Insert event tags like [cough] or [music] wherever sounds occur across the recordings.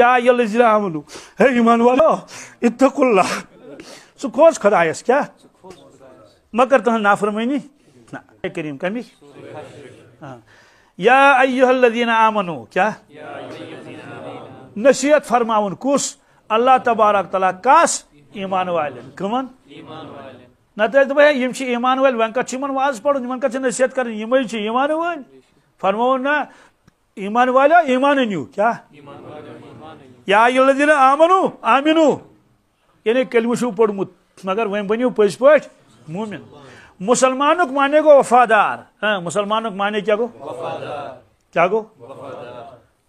یا یلزیر آمنو اے ایمان والو اتق اللہ سو کھوز خدا آئیس کیا مگر تہاں نافرمینی نا کریم کمی ہاں۔ یا ایوہ الذین آمنو کیا نشیت فرماون کس اللہ تبارک تلا کاس ایمان والن کمن نتیج دبا ہے یمچی ایمان والن ونکا چی من واز پڑھو ونکا چی نشیت کرن یمچی ایمان والن فرماون نا ایمان والا ایمان نیو کیا ایمان والا یا یلدین آمنو آمنو یعنی کلمہ شو پڑھمت مگر وہیں بنیو پس پٹھ مومن مسلمانوں کو مانے گو وفادار ہاں مسلمانوں کو مانے کیا گو وفادار کیا گو وفادار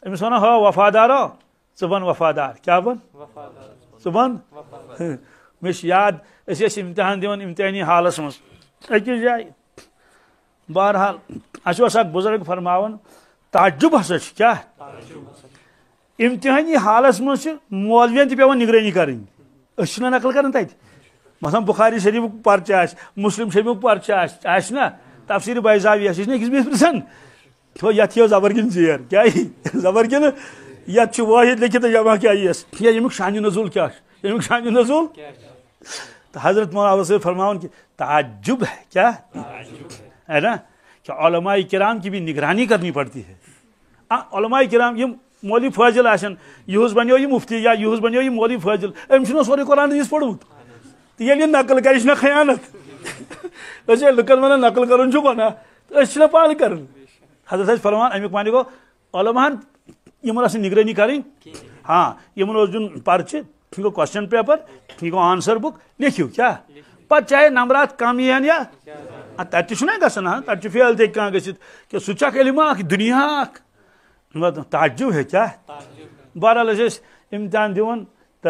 ایمسونا ہو ہاں، وفادار ہو زبان وفادار کیا بن وفادار زبان مش یاد اس اس امتحان دیون امتحانی حال اس مس اکی جائے بہرحال اچھا سا بزرگ فرماون تعجب ہس کیا تعجب ہس امتحانی حالس مولوین پہ نگرانی کریں اچھا نقل کر تی مثلا بخاری شریف پرچہ آہ مسلم شریف پرچہ آس نا تفسیر بظابی اکس بیس پہ یت ہی زبرگن زیر کیا زبر یت واحد لکھت جمع کیا امی شان نزول کیا شان نزول تو حضرت مولانا مولا سرما کہ تعجب ہے کیا ہے نا کہ علماء کرام کی بھی نگرانی کرنی پڑتی ہے علماء کرام مولی فاضل آن یہس بنو یہ مفتی یا یہس بنو یہ مولی فاضل ام سوری قرآن حدیث پوڑمت تو یہ نقل کر یہ خیانت [laughs] اچھے لکن ونان نقل کرن چھ بنا اچھ نہ پال کر حضرت اچھ فرمان امیق مانے گو علماء ہن یمن اسے نگرینی کریں ہاں یمن اس جن پار چھے ٹھیکو کوسچن پیپر ٹھیکو آنسر بک لکھیو کیا پر چاہے نمرات کامی ہیں یا ہاں، تیتی چھنے گا سنا تیتی فیال دیکھ کہاں گا سید کہ سچا کلمہ دنیا آکھ مطلب تعجب ہے کیا بہرحال امتحان دونوں تو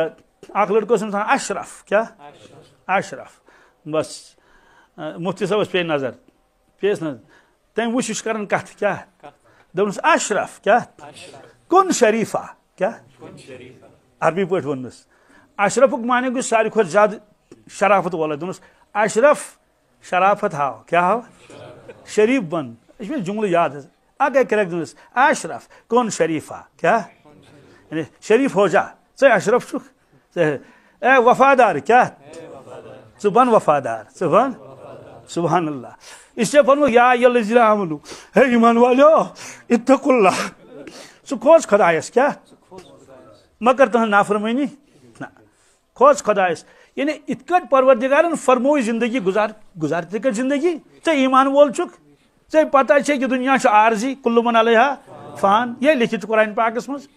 اخہ لڑکہ انسان اشرف کیا اشرف بس مفتی صبح پہ نظر پیس نا تم و شرانس اشرف کیا شرفہ عربی پٹ وس اشرف معنی گار زیادہ شرافت وولہ دس اشرف شرافت ہاو کھا ہاو شریف بن یہ جملے یاد اگه کرک اشرف کون شریفا کیا یعنی شریف ہو جا سے اشرف شو اے وفادار کیا سبحان وفادار سبحان سبحان اللہ اس سے پنو یا ای الذین آمنو اے ایمان والو اتقوا اللہ سو کوس خدایس کیا مگر تو نافرمانی نا کوس خدا یعنی اتکد پروردگارن فرموی زندگی گزار گزار کر زندگی تے ایمان وول چک ژے پتہ چھے کہ دنیا چھ عارضی کل من علیہ فان یہ لکھت قرآن پاکس مز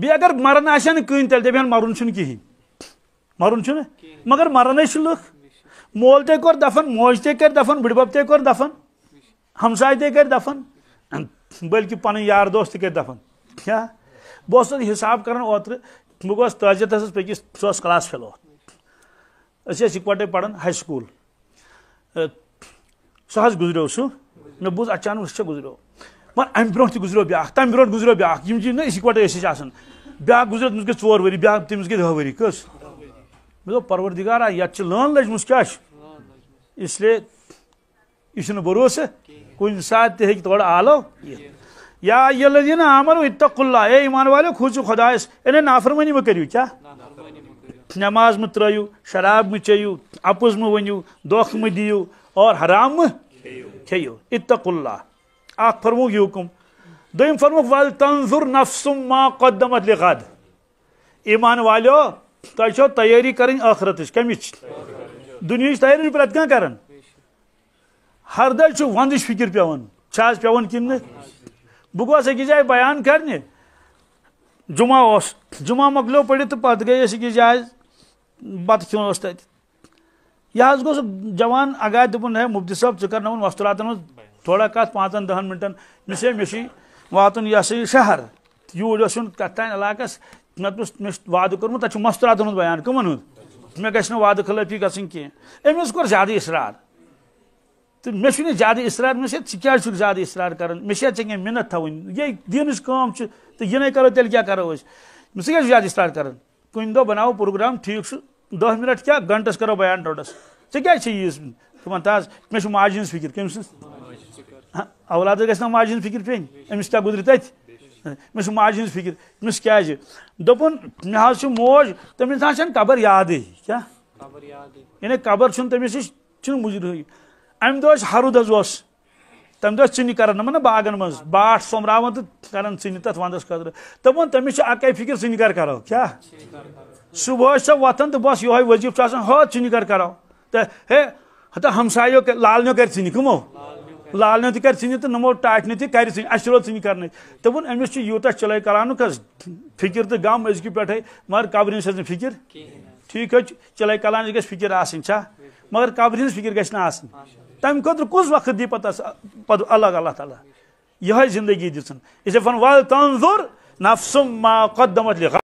بی اگر مرن آسن کہین تیل دپہن مرن چھن کہین مرن چھن مگر مرن چھ لکھ مول تے کر دفن موج تے کر دفن بڑبب تے کر دفن ہمسائے تے کر دفن بلکہ پن یار دوست تے کر دفن کیا بہت سن حساب کرن اوتر بہت تعزیت ہس پکس سوس کلاس فیلو اس اچھا، اکوٹے پڑھن ہائی سکول سو ح سُہ مےٚ بوٗز اچانک سا گزریو مگر ام گوا تمہیں برو گز بایام نا اکوٹے آیا گزرو تم گئی بیاکھ تم گئی جی دہ غری مروردار یہ لن لجم کی اس لیے یہ بروسہ کن سات ہیٚکہِ تورٕ آلو یا تہٕ کُلا ہے ایمان والے نافرمٲنی مہٕ نافرمانی مہو نماز مہ تر شراب مہ چیو مہٕ دِیِو اور حرام مہٕ کھیو اتق اللہ آخ فرمو گی حکم دویم فرمو وَلْ تَنْظُرْ نَفْسُمْ مَا قَدَّمَتْ لِغَدْ ایمان والیو تایشو تیاری کریں آخرتش کمیچ دنیایش تیاری پر اتکان کرن ہر دل چو وندش فکر پیون چھاز پیون کن نی بگو اسے کی جائے بیان کرنے جمعہ اس جمعہ مقلو پڑی تو پات گئی اسے کی جائے بات کیوں اس تیاری یہ سب جان اگائے ہے مفتی صاحب ثن مستوراتن تھوڑا کت پانچن دہن منٹن مسے می واتن یہ سا یہ شہر یور یو سن کتھان علاقہ مت دس ماد کت مستراتن بیان کمن مے گھن و خلافی گیمس کی امس کور زیادہ اثرار مسے ٹھیک زیادہ اصرار کرے ذہن منت تاؤن یہ دینچ تو یہ کرو تیل کیا کرو کیا زیادہ اشرار کرنے دہ بناو پروگرام ٹھیک دہ منٹ کیا گھنٹس کرو بیان ڈوڈس ژے کیا تمہن تاز مے ماجہ ہز فکر کم سن اولاد گھس نا ماجہ ہز فکر پین امس کیا گزر تت مے ماجہ ہز فکر تمس کیا دپن مے حض موج تمس نا چھن قبر یاد کیا یعنی قبر چھن تمس نش مجر ہوئی ام دہ ہرود حس تمہ چنہ کرم نمن باغن مز باٹ سوبران تو وندس خطر دن تمس اکے فکر کر کرو کیا صبح سب وتان تو بس ہاں یہ وجیف ہہ چوہ ہمسا لال کرو لال کرمو ٹاٹنہ تر چن اچھے دس یوتہ چلے کلانک فکر تو غم ازکہ پہ مگر قبر ہز فکر ٹھیک ہے چلے کلان گھر فکر مگر قبر ہکر گس نا آ تمہر کس وقت دی پتہ پہ الگ اللہ تعالیٰ یہ زندگی دن دفعہ وے تنظور تنظر نفسم ما قدمت لکھا